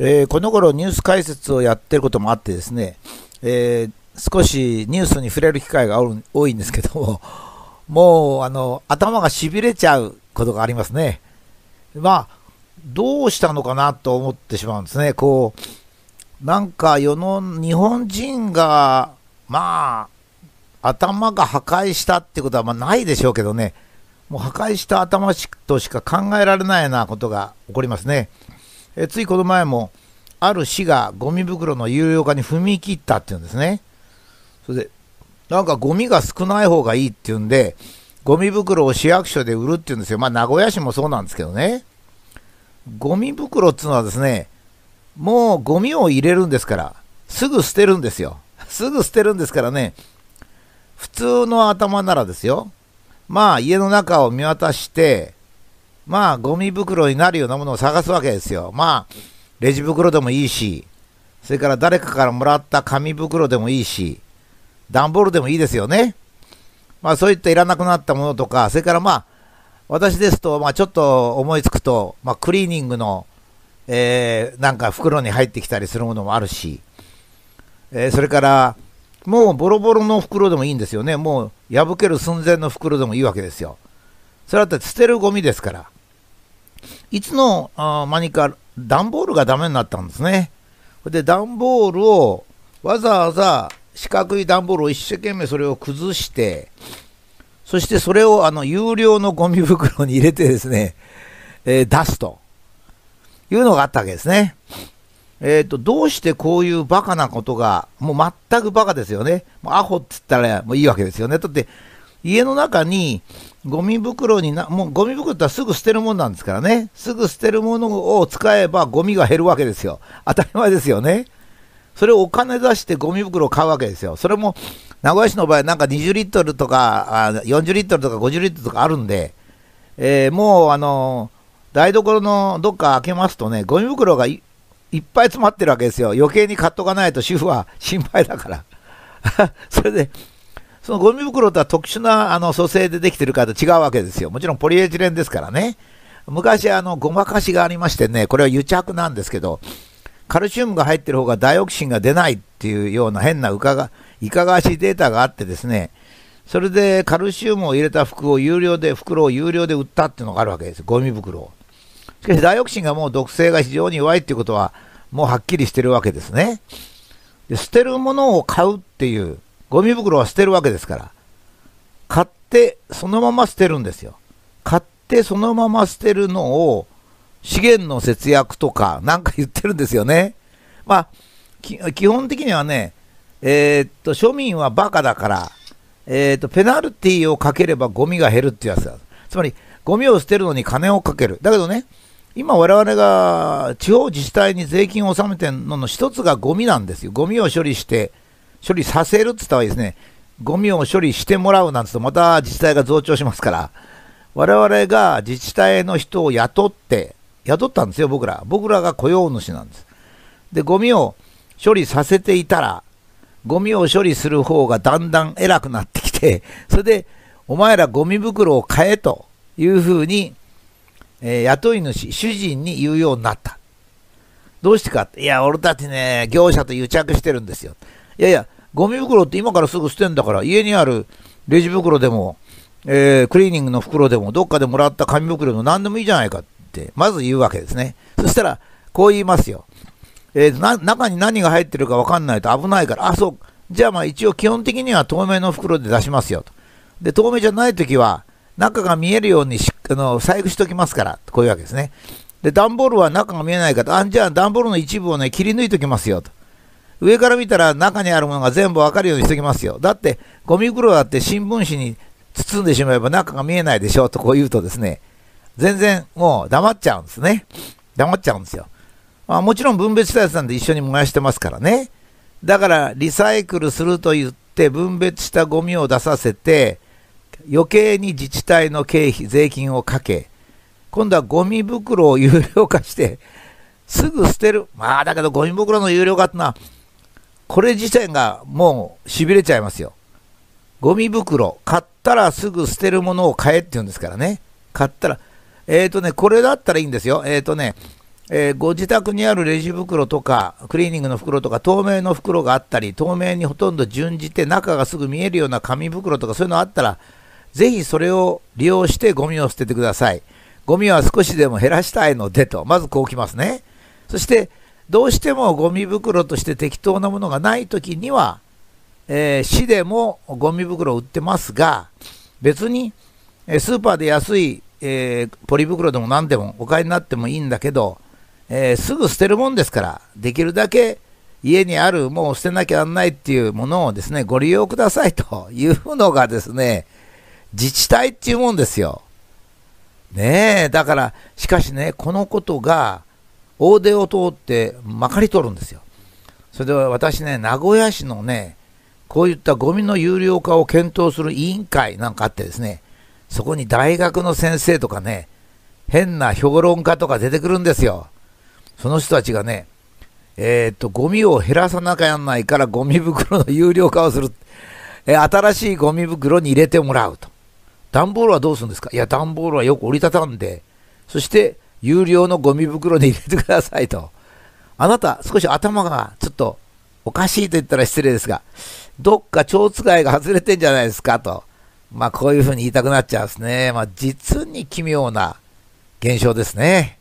えー、この頃ニュース解説をやってることもあってですね、えー、少しニュースに触れる機会が多いんですけども、もうあの頭がしびれちゃうことがありますね。まあ、どうしたのかなと思ってしまうんですね。こう、なんか世の日本人が、まあ、頭が破壊したってことはまないでしょうけどね、もう破壊した頭としか考えられないようなことが起こりますね。えついこの前も、ある市がゴミ袋の有料化に踏み切ったっていうんですね。それで、なんかゴミが少ない方がいいっていうんで、ゴミ袋を市役所で売るっていうんですよ。まあ、名古屋市もそうなんですけどね。ゴミ袋っていうのはですね、もうゴミを入れるんですから、すぐ捨てるんですよ。すぐ捨てるんですからね、普通の頭ならですよ。まあ、家の中を見渡して、まあ、ゴミ袋になるようなものを探すわけですよ。まあ、レジ袋でもいいし、それから誰かからもらった紙袋でもいいし、段ボールでもいいですよね。まあ、そういったいらなくなったものとか、それからまあ、私ですと、まあ、ちょっと思いつくと、まあ、クリーニングの、えー、なんか袋に入ってきたりするものもあるし、えー、それから、もうボロボロの袋でもいいんですよね。もう破ける寸前の袋でもいいわけですよ。それだって捨てるゴミですから。いつの間にか段ボールがダメになったんですね。で、段ボールをわざわざ四角い段ボールを一生懸命それを崩して、そしてそれをあの有料のゴミ袋に入れてですね、えー、出すというのがあったわけですね。えっ、ー、と、どうしてこういうバカなことが、もう全くバカですよね。もうアホって言ったらもういいわけですよね。だって、家の中にゴミ袋にな、もうゴミ袋ってすぐ捨てるもんなんですからね。すぐ捨てるものを使えばゴミが減るわけですよ。当たり前ですよね。それをお金出してゴミ袋を買うわけですよ。それも名古屋市の場合なんか20リットルとか40リットルとか50リットルとかあるんで、えー、もうあの台所のどっか開けますとね、ゴミ袋がいっぱい詰まってるわけですよ。余計に買っとかないと主婦は心配だから。それで、そのゴミ袋とは特殊なあの組成でできてるから違うわけですよ。もちろんポリエチレンですからね。昔、あの、ごまかしがありましてね、これは癒着なんですけど、カルシウムが入ってる方がダイオキシンが出ないっていうような変なうかが、いかがわしいデータがあってですね、それでカルシウムを入れた服を有料で、袋を有料で売ったっていうのがあるわけです。ゴミ袋を。しかし、ダイオキシンがもう毒性が非常に弱いっていうことは、もうはっきりしてるわけですね。で捨てるものを買うっていう、ゴミ袋は捨てるわけですから。買ってそのまま捨てるんですよ。買ってそのまま捨てるのを資源の節約とかなんか言ってるんですよね。まあ、基本的にはね、えー、っと、庶民はバカだから、えー、っと、ペナルティをかければゴミが減るってやつだ。つまり、ゴミを捨てるのに金をかける。だけどね、今我々が地方自治体に税金を納めてるのの一つがゴミなんですよ。ゴミを処理して、処理させるって言ったがいいですね、ゴミを処理してもらうなんてと、また自治体が増長しますから、我々が自治体の人を雇って、雇ったんですよ、僕ら。僕らが雇用主なんです。で、ゴミを処理させていたら、ゴミを処理する方がだんだん偉くなってきて、それで、お前らゴミ袋を買えというふうに、えー、雇い主、主人に言うようになった。どうしてかって、いや、俺たちね、業者と癒着してるんですよ。いやいや、ゴミ袋って今からすぐ捨てんだから、家にあるレジ袋でも、えー、クリーニングの袋でも、どっかでもらった紙袋の何でもいいじゃないかって、まず言うわけですね。そしたら、こう言いますよ。えー、な、中に何が入ってるかわかんないと危ないから、あ、そう、じゃあまあ一応基本的には透明の袋で出しますよと。で、透明じゃないときは、中が見えるようにしあの細工しときますから、こういうわけですね。で、段ボールは中が見えないから、あ、じゃあ段ボールの一部をね、切り抜いときますよと。上から見たら中にあるものが全部わかるようにしときますよ。だって、ゴミ袋だって新聞紙に包んでしまえば中が見えないでしょとこう言うとですね、全然もう黙っちゃうんですね。黙っちゃうんですよ。まあ、もちろん分別したやつなんで一緒に燃やしてますからね。だからリサイクルすると言って分別したゴミを出させて、余計に自治体の経費、税金をかけ、今度はゴミ袋を有料化して、すぐ捨てる。まあだけどゴミ袋の有料化ってのは、これ自体がもう痺れちゃいますよ。ゴミ袋、買ったらすぐ捨てるものを買えって言うんですからね。買ったら、えっ、ー、とね、これだったらいいんですよ。えっ、ー、とね、えー、ご自宅にあるレジ袋とか、クリーニングの袋とか、透明の袋があったり、透明にほとんど準じて中がすぐ見えるような紙袋とかそういうのあったら、ぜひそれを利用してゴミを捨ててください。ゴミは少しでも減らしたいのでと、まずこうきますね。そして、どうしてもゴミ袋として適当なものがない時には、えー、市でもゴミ袋売ってますが、別に、えスーパーで安い、えー、ポリ袋でも何でもお買いになってもいいんだけど、えー、すぐ捨てるもんですから、できるだけ家にある、もう捨てなきゃなんないっていうものをですね、ご利用くださいというのがですね、自治体っていうもんですよ。ねえ、だから、しかしね、このことが、大手を通ってまかり取るんですよ。それでは私ね、名古屋市のね、こういったゴミの有料化を検討する委員会なんかあってですね、そこに大学の先生とかね、変な評論家とか出てくるんですよ。その人たちがね、えー、っと、ゴミを減らさなきゃなんないからゴミ袋の有料化をする。えー、新しいゴミ袋に入れてもらうと。段ボールはどうするんですかいや、段ボールはよく折りたたんで、そして、有料のゴミ袋に入れてくださいと。あなた、少し頭がちょっとおかしいと言ったら失礼ですが、どっか蝶使いが外れてんじゃないですかと。まあこういうふうに言いたくなっちゃうんですね。まあ実に奇妙な現象ですね。